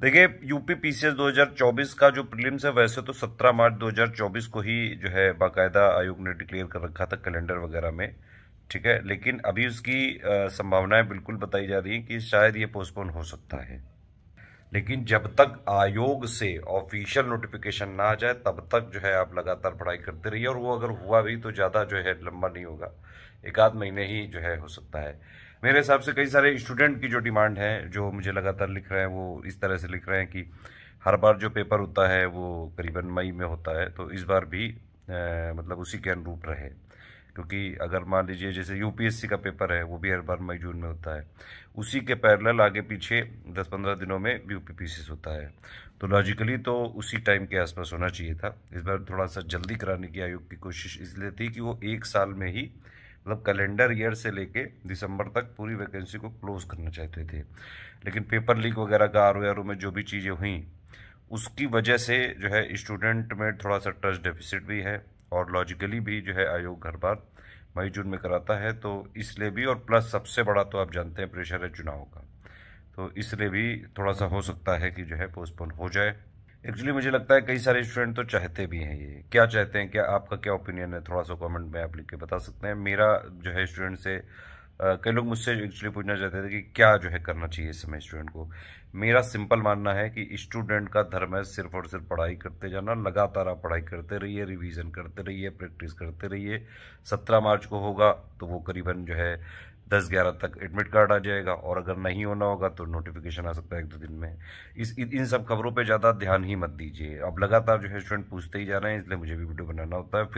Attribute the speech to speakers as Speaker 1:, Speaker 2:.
Speaker 1: देखिए UP PCS 2024 का जो प्रीलिम्स है वैसे तो 17 मार्च 2024 को ही जो है बाकायदा आयोग ने डिक्लेयर कर रखा था कैलेंडर वगैरह में ठीक है लेकिन अभी उसकी संभावनाएं बिल्कुल बताई जा रही हैं कि शायद ये पोस्टपोन हो सकता है लेकिन जब तक आयोग से ऑफिशियल नोटिफिकेशन ना आ जाए तब तक जो है आप लगातार पढ़ाई करते रहिए और वो अगर हुआ भी तो ज़्यादा जो है लंबा नहीं होगा एक आध महीने ही जो है हो सकता है मेरे हिसाब से कई सारे स्टूडेंट की जो डिमांड है जो मुझे लगातार लिख रहे हैं वो इस तरह से लिख रहे हैं कि हर बार जो पेपर होता है वो करीबन मई में होता है तो इस बार भी आ, मतलब उसी के अनुरूप रहे क्योंकि अगर मान लीजिए जैसे यूपीएससी का पेपर है वो भी हर बार मई जून में होता है उसी के पैरेलल आगे पीछे 10-15 दिनों में यू पी होता है तो लॉजिकली तो उसी टाइम के आसपास होना चाहिए था इस बार थोड़ा सा जल्दी कराने की आयोग की कोशिश इसलिए थी कि वो एक साल में ही मतलब कैलेंडर ईयर से लेके दिसंबर तक पूरी वैकेंसी को क्लोज करना चाहते थे लेकिन पेपर लीक वगैरह का आर ओ में जो भी चीज़ें हुई उसकी वजह से जो है स्टूडेंट में थोड़ा सा ट्रस्ट डेफिसिट भी है और लॉजिकली भी जो है आयोग हर बार मई जून में कराता है तो इसलिए भी और प्लस सबसे बड़ा तो आप जानते हैं प्रेशर है चुनाव का तो इसलिए भी थोड़ा सा हो सकता है कि जो है पोस्टपोन हो जाए एक्चुअली मुझे लगता है कई सारे स्टूडेंट तो चाहते भी हैं ये क्या चाहते हैं क्या आपका क्या ओपिनियन है थोड़ा सा कमेंट में आप लिख के बता सकते हैं मेरा जो है स्टूडेंट से कई लोग मुझसे एक्चुअली पूछना चाहते थे कि क्या जो है करना चाहिए इस समय स्टूडेंट को मेरा सिंपल मानना है कि स्टूडेंट का धर्म है सिर्फ और सिर्फ पढ़ाई करते जाना लगातार आप पढ़ाई करते रहिए रिवीजन करते रहिए प्रैक्टिस करते रहिए सत्रह मार्च को होगा तो वो करीबन जो है दस ग्यारह तक एडमिट कार्ड आ जाएगा और अगर नहीं होना होगा तो नोटिफिकेशन आ सकता है एक दो दिन में इस इन सब खबरों पर ज़्यादा ध्यान ही मत दीजिए अब लगातार जो है स्टूडेंट पूछते ही जा रहे हैं इसलिए मुझे भी वीडियो बनाना होता है